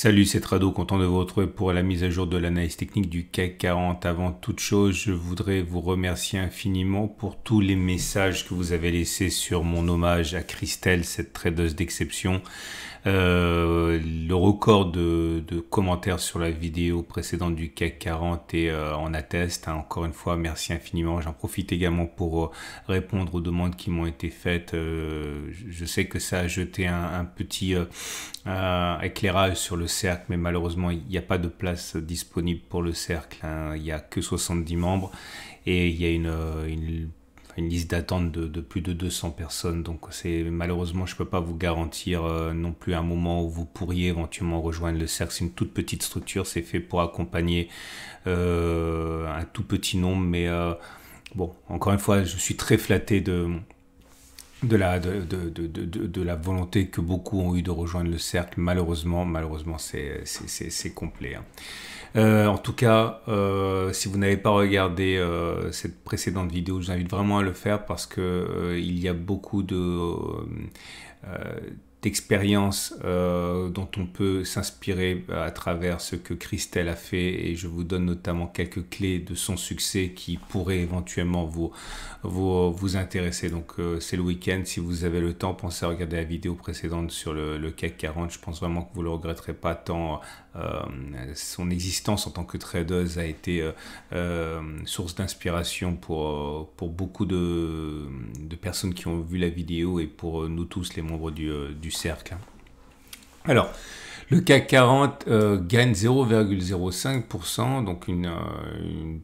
Salut, c'est Trado, content de vous retrouver pour la mise à jour de l'analyse technique du CAC 40. Avant toute chose, je voudrais vous remercier infiniment pour tous les messages que vous avez laissés sur mon hommage à Christelle, cette tradeuse d'exception. Euh, le record de, commentaires sur la vidéo précédente du CAC 40 est euh, en atteste. Hein. encore une fois, merci infiniment. J'en profite également pour euh, répondre aux demandes qui m'ont été faites. je sais que ça a jeté un, petit éclairage sur le cercle, mais malheureusement, il n'y a pas de place disponible pour le cercle. Hein. Il y n'y a que 70 membres et il y a une, une une liste d'attente de, plus de 200 personnes. Donc c'est malheureusement, je peux pas vous garantir euh, non plus un moment où vous pourriez éventuellement rejoindre le cercle. C'est une toute petite structure, c'est fait pour accompagner euh, un tout petit nombre. Mais euh, bon, encore une fois, je suis très flatté de de la, de, de, la volonté que beaucoup ont eu de rejoindre le cercle. Malheureusement, malheureusement c'est complet. Hein. Euh, en tout cas, euh, si vous n'avez pas regardé euh, cette précédente vidéo, je vous invite vraiment à le faire parce qu'il il y a beaucoup d'expériences dont on peut s'inspirer à travers ce que Christelle a fait et je vous donne notamment quelques clés de son succès qui pourraient éventuellement vous, vous, intéresser. Donc c'est le week-end, si vous avez le temps, pensez à regarder la vidéo précédente sur le, le CAC 40, je pense vraiment que vous ne le regretterez pas tant euh, son existence en tant que tradeuse a été euh, euh, source d'inspiration pour, pour beaucoup de, de, personnes qui ont vu la vidéo et pour nous tous les membres du, du cercle. Alors, le CAC 40 gagne 0,05%, donc une, une,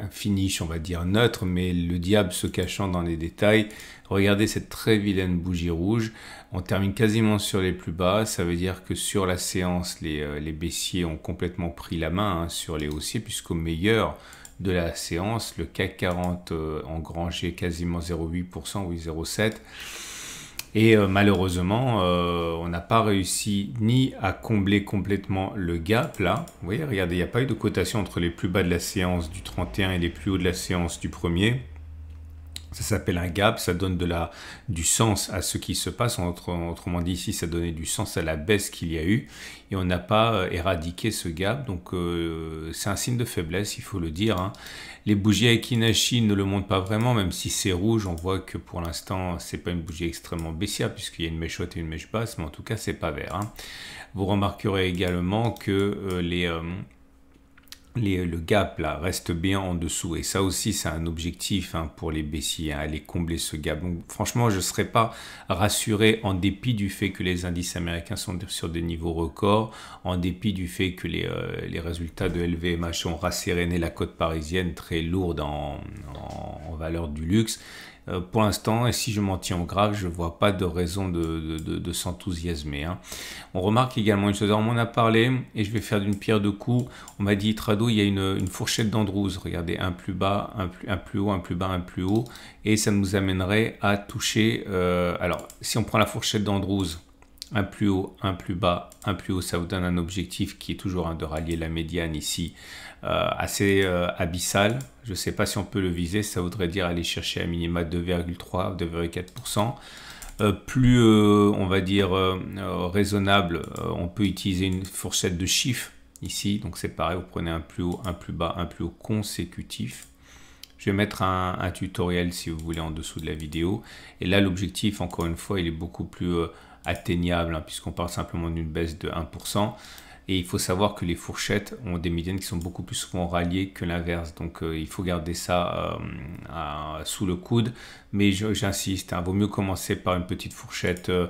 un finish, on va dire, neutre, mais le diable se cachant dans les détails. Regardez cette très vilaine bougie rouge. On termine quasiment sur les plus bas. Ça veut dire que sur la séance, les, euh, baissiers ont complètement pris la main hein, sur les haussiers, puisqu'au meilleur de la séance, le CAC 40 euh, engrangé quasiment 0,8%, ou 0,7%. Et euh, malheureusement, euh, on n'a pas réussi ni à combler complètement le gap là. Vous voyez, regardez, il n'y a pas eu de cotation entre les plus bas de la séance du 31 et les plus hauts de la séance du 1er. Ça s'appelle un gap, ça donne de du sens à ce qui se passe. autrement dit, ici, ça donnait du sens à la baisse qu'il y a eu. Et on n'a pas euh, éradiqué ce gap. Donc, euh, c'est un signe de faiblesse, il faut le dire. Hein. Les bougies Akinashi ne le montrent pas vraiment, même si c'est rouge. On voit que pour l'instant, c'est pas une bougie extrêmement baissière, puisqu'il y a une mèche haute et une mèche basse. Mais en tout cas, c'est pas vert. Hein. Vous remarquerez également que euh, les le gap là reste bien en dessous et ça aussi c'est un objectif hein, pour les baissiers hein, aller combler ce gap franchement je ne serais pas rassuré en dépit du fait que les indices américains sont sur des niveaux records en dépit du fait que les, euh, les résultats de LVMH ont rasséréné la cote parisienne très lourde en valeur du luxe euh, pour l'instant, et si je m'en tiens au grave, je ne vois pas de raison de, s'enthousiasmer. Hein. On remarque également une chose, on m'en a parlé, et je vais faire d'une pierre deux coups. On m'a dit, Trado, il y a une, fourchette d'Andrews. Regardez, un plus bas, un plus, un plus, haut, un plus bas, un plus haut, et ça nous amènerait à toucher... Euh, alors, si on prend la fourchette d'Andrews, un plus haut, un plus bas, un plus haut, ça vous donne un objectif qui est toujours hein, de rallier la médiane ici, euh, assez abyssale. Euh, abyssal. Je ne sais pas si on peut le viser, ça voudrait dire aller chercher un minima 2,3, 2,4%. Euh, plus, on va dire, raisonnable, on peut utiliser une fourchette de chiffres ici. Donc c'est pareil, vous prenez un plus haut, un plus bas, un plus haut consécutif. Je vais mettre un tutoriel si vous voulez en dessous de la vidéo. Et là, l'objectif, encore une fois, il est beaucoup plus atteignable, hein, puisqu'on parle simplement d'une baisse de 1%. Et il faut savoir que les fourchettes ont des médianes qui sont beaucoup plus souvent ralliées que l'inverse. Donc euh, il faut garder ça euh, sous le coude. Mais j'insiste, il hein, vaut mieux commencer par une petite fourchette euh,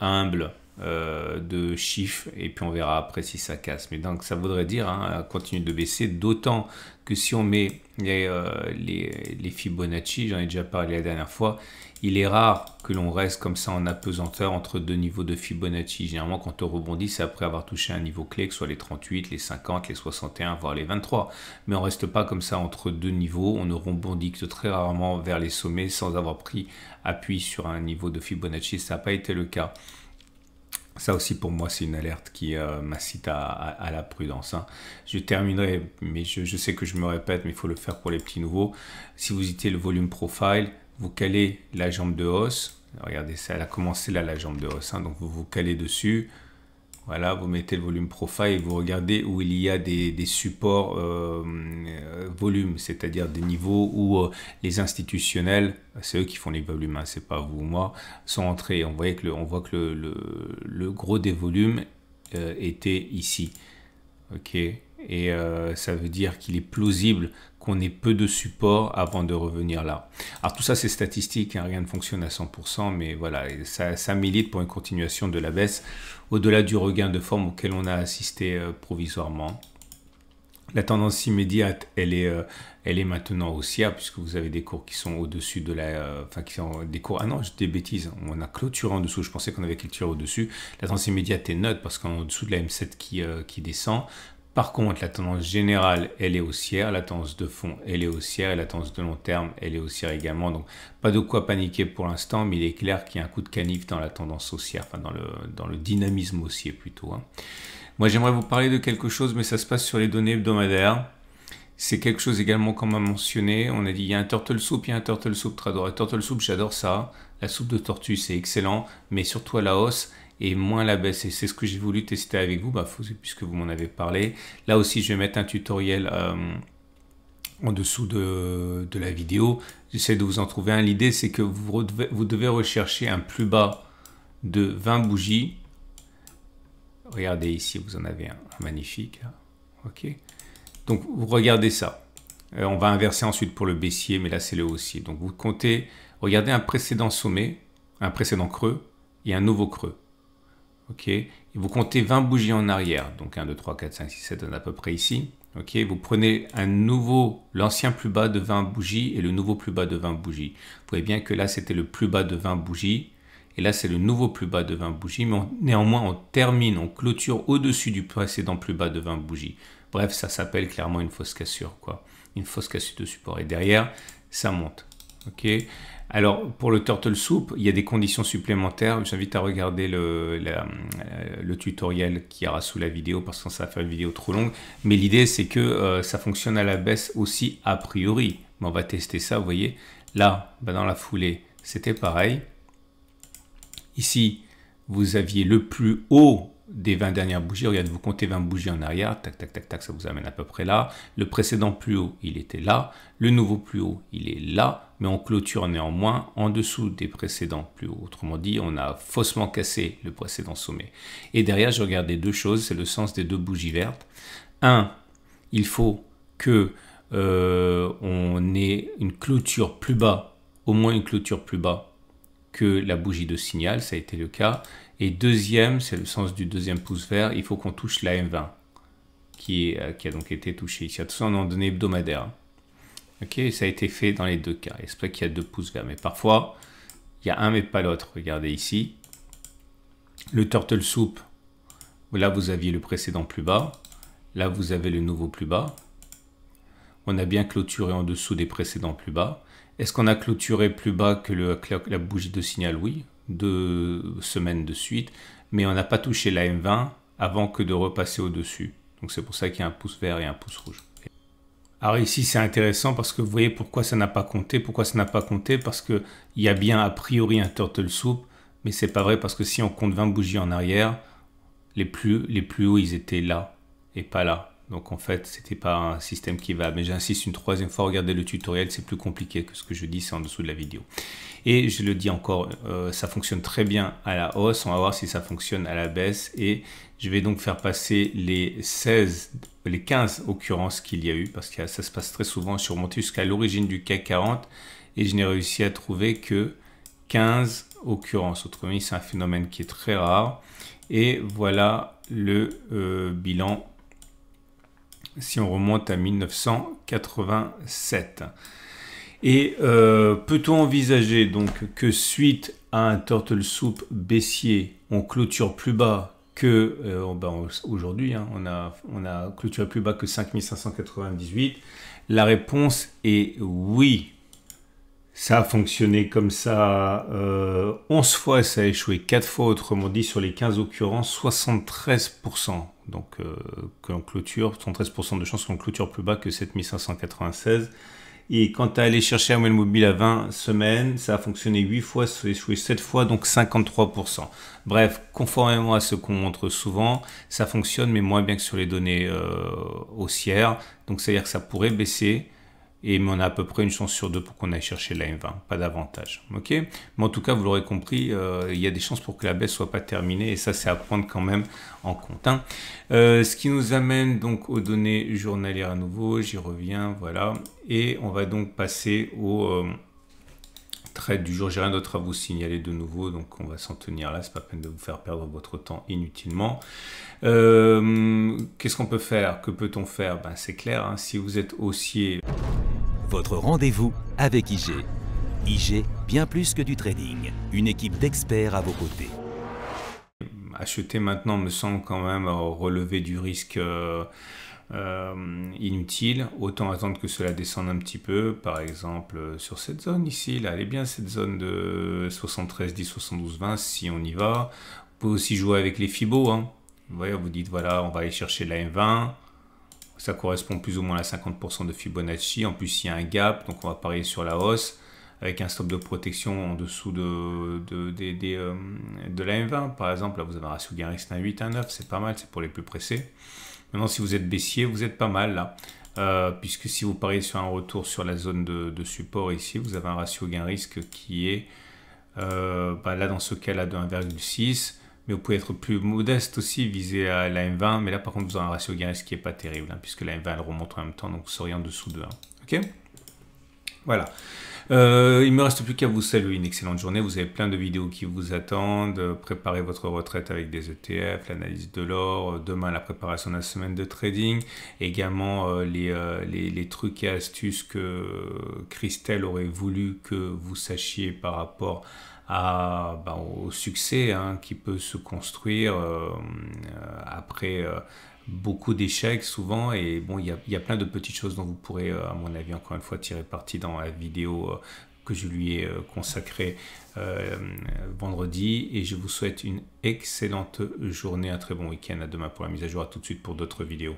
humble euh, de chiffres et puis on verra après si ça casse. Mais donc ça voudrait dire hein, continuer de baisser, d'autant que si on met euh, les, Fibonacci, j'en ai déjà parlé la dernière fois, il est rare que l'on reste comme ça en apesanteur entre deux niveaux de Fibonacci. Généralement, quand on rebondit, c'est après avoir touché un niveau clé, que ce soit les 38, les 50, les 61, voire les 23. Mais on reste pas comme ça entre deux niveaux. On ne rebondit que très rarement vers les sommets sans avoir pris appui sur un niveau de Fibonacci. Ça n'a pas été le cas ça aussi pour moi c'est une alerte qui euh, m'incite à, la prudence. Hein. Je terminerai, mais je, sais que je me répète, mais il faut le faire pour les petits nouveaux. Si vous étiez le volume profile, vous calez la jambe de hausse. Regardez, ça, elle a commencé là la jambe de hausse, hein, donc vous vous calez dessus, voilà, vous mettez le volume profile et vous regardez où il y a des, supports euh, euh volume, c'est-à-dire des niveaux où euh, les institutionnels, c'est eux qui font les volumes, hein, c'est pas vous ou moi, sont entrés. On, voit que le, on voit que le, gros des volumes euh, était ici. Ok, et ça veut dire qu'il est plausible qu'on ait peu de supports avant de revenir là. Alors tout ça c'est statistique, hein, rien ne fonctionne à 100%, mais voilà, ça, milite pour une continuation de la baisse au-delà du regain de forme auquel on a assisté euh, provisoirement. La tendance immédiate, elle est, euh, elle est maintenant haussière puisque vous avez des cours qui sont au-dessus de la... Euh, enfin, qui sont des cours... Ah non, je des bêtises. Hein, on a clôturé en dessous. Je pensais qu'on avait clôturé au-dessus. La tendance immédiate est neutre parce qu'en dessous de la M7 qui, qui descend, par contre, la tendance générale, elle est haussière, la tendance de fond, elle est haussière, et la tendance de long terme, elle est haussière également. Donc, pas de quoi paniquer pour l'instant, mais il est clair qu'il y a un coup de canif dans la tendance haussière, enfin dans le, dans le dynamisme haussier plutôt. Hein. Moi, j'aimerais vous parler de quelque chose, mais ça se passe sur les données hebdomadaires. C'est quelque chose également qu'on m'a mentionné. On a dit il y a un turtle soup, il y a un turtle soup très turtle soup, j'adore ça. La soupe de tortue, c'est excellent, mais surtout à la hausse et moins la baisse. Et c'est ce que j'ai voulu tester avec vous, bah, puisque vous m'en avez parlé. Là aussi, je vais mettre un tutoriel euh, en dessous de, la vidéo. J'essaie de vous en trouver un. L'idée, c'est que vous, devez rechercher un plus bas de 20 bougies. Regardez ici, vous en avez un, magnifique. Hein. OK Donc, vous regardez ça. Euh, on va inverser ensuite pour le baissier, mais là, c'est le haussier. Donc, vous comptez, regardez un précédent sommet, un précédent creux et un nouveau creux ok vous comptez 20 bougies en arrière, donc 1, 2, 3, 4, 5, 6, 7, on est à peu près ici. Ok, vous prenez un nouveau, l'ancien plus bas de 20 bougies et le nouveau plus bas de 20 bougies. Vous voyez bien que là, c'était le plus bas de 20 bougies. Et là, c'est le nouveau plus bas de 20 bougies. Mais néanmoins, on termine, on clôture au-dessus du précédent plus bas de 20 bougies. Bref, ça s'appelle clairement une fausse cassure, quoi. Une fausse cassure de support. Et derrière, ça monte. Ok alors, pour le turtle soup, il y a des conditions supplémentaires. J'invite à regarder le, euh, tutoriel qui aura sous la vidéo parce que ça va faire une vidéo trop longue. Mais l'idée, c'est que euh, ça fonctionne à la baisse aussi a priori. on va tester ça, vous voyez. Là, bah, dans la foulée, c'était pareil. Ici, vous aviez le plus haut des 20 dernières bougies, regardez, vous comptez 20 bougies en arrière, tac, tac, tac, tac, ça vous amène à peu près là. Le précédent plus haut, il était là. Le nouveau plus haut, il est là, mais on clôture néanmoins en dessous des précédents plus hauts. Autrement dit, on a faussement cassé le précédent sommet. Et derrière, je regardais deux choses, c'est le sens des deux bougies vertes. Un, il faut que euh, on ait une clôture plus bas, au moins une clôture plus bas que la bougie de signal, ça a été le cas. Et deuxième, c'est le sens du deuxième pouce vert, il faut qu'on touche la M20, euh, qui, a donc été touchée ici. Tout ça en données hebdomadaire. Ok, ça a été fait dans les deux cas. C'est qu'il y a deux pouces verts, mais parfois, il y a un mais pas l'autre. Regardez ici. Le turtle soup, là vous aviez le précédent plus bas. Là vous avez le nouveau plus bas. On a bien clôturé en dessous des précédents plus bas. Est-ce qu'on a clôturé plus bas que la bougie de signal Oui deux semaines de suite, mais on n'a pas touché la M20 avant que de repasser au-dessus. Donc c'est pour ça qu'il y a un pouce vert et un pouce rouge. Alors ici c'est intéressant parce que vous voyez pourquoi ça n'a pas compté. Pourquoi ça n'a pas compté Parce qu'il y a bien a priori un turtle soup, mais c'est pas vrai parce que si on compte 20 bougies en arrière, les plus, les plus hauts ils étaient là et pas là. Donc en fait, c'était pas un système qui va. Mais j'insiste une troisième fois, regardez le tutoriel, c'est plus compliqué que ce que je dis, c'est en dessous de la vidéo. Et je le dis encore, euh, ça fonctionne très bien à la hausse, on va voir si ça fonctionne à la baisse. Et je vais donc faire passer les 16, les 15 occurrences qu'il y a eu, parce que ça se passe très souvent, je suis remonté jusqu'à l'origine du CAC 40, et je n'ai réussi à trouver que 15 occurrences. Autrement dit, c'est un phénomène qui est très rare. Et voilà le euh, bilan si on remonte à 1987. Et euh, peut-on envisager donc que suite à un turtle soup baissier, on clôture plus bas que euh, ben, aujourd'hui, hein, on, a, on a clôturé plus bas que 5598 La réponse est oui. Ça a fonctionné comme ça euh, 11 fois, ça a échoué 4 fois, autrement dit sur les 15 occurrences, 73%. Donc euh, clôture, 73% de chances qu'on clôture plus bas que 7596. Et quant à aller chercher un mobile à 20 semaines, ça a fonctionné 8 fois, ça a échoué 7 fois, donc 53%. Bref, conformément à ce qu'on montre souvent, ça fonctionne, mais moins bien que sur les données euh, haussières. Donc c'est-à-dire que ça pourrait baisser et on a à peu près une chance sur deux pour qu'on aille chercher la M20, pas davantage. Ok mais en tout cas, vous l'aurez compris, euh, il y a des chances pour que la baisse soit pas terminée et ça, c'est à prendre quand même en compte. Hein. Euh, ce qui nous amène donc aux données journalières à nouveau, j'y reviens, voilà. Et on va donc passer au euh, trade du jour. J'ai rien d'autre à vous signaler de nouveau, donc on va s'en tenir là. C'est pas peine de vous faire perdre votre temps inutilement. Qu'est-ce qu'on peut faire Que peut-on faire ben, C'est clair, hein. si vous êtes haussier votre rendez-vous avec IG. IG, bien plus que du trading, une équipe d'experts à vos côtés. Acheter maintenant me semble quand même euh, relever du risque euh, euh, inutile. Autant attendre que cela descende un petit peu, par exemple sur cette zone ici. Là, elle est bien cette zone de 73, 10, 72, 20 si on y va. On peut aussi jouer avec les FIBO. Hein. Vous vous dites voilà, on va aller chercher la M20 ça correspond plus ou moins à 50% de Fibonacci. En plus, il y a un gap, donc on va parier sur la hausse avec un stop de protection en dessous de, de, euh, la M20. Par exemple, là, vous avez un ratio gain risque 1,8, 9 c'est pas mal, c'est pour les plus pressés. Maintenant, si vous êtes baissier, vous êtes pas mal là. Euh, puisque si vous pariez sur un retour sur la zone de, support ici, vous avez un ratio gain risque qui est euh, bah, là dans ce cas là de 1,6 mais vous pouvez être plus modeste aussi, viser à la M20, mais là par contre vous avez un ratio gain ce qui n'est pas terrible, hein, puisque la M20 elle remonte en même temps, donc vous seriez en dessous de 1. Ok voilà. il euh, il me reste plus qu'à vous saluer. Une excellente journée. Vous avez plein de vidéos qui vous attendent. Préparez votre retraite avec des ETF, l'analyse de l'or. Euh, demain, la préparation de la semaine de trading. Également, euh, les, trucs et astuces que Christelle aurait voulu que vous sachiez par rapport à, ben, au succès hein, qui peut se construire après beaucoup d'échecs souvent et bon il y, y a, plein de petites choses dont vous pourrez euh, à mon avis encore une fois tirer parti dans la vidéo euh, que je lui ai euh, consacrée vendredi et je vous souhaite une excellente journée, un très bon week-end, à demain pour la mise à jour, à tout de suite pour d'autres vidéos.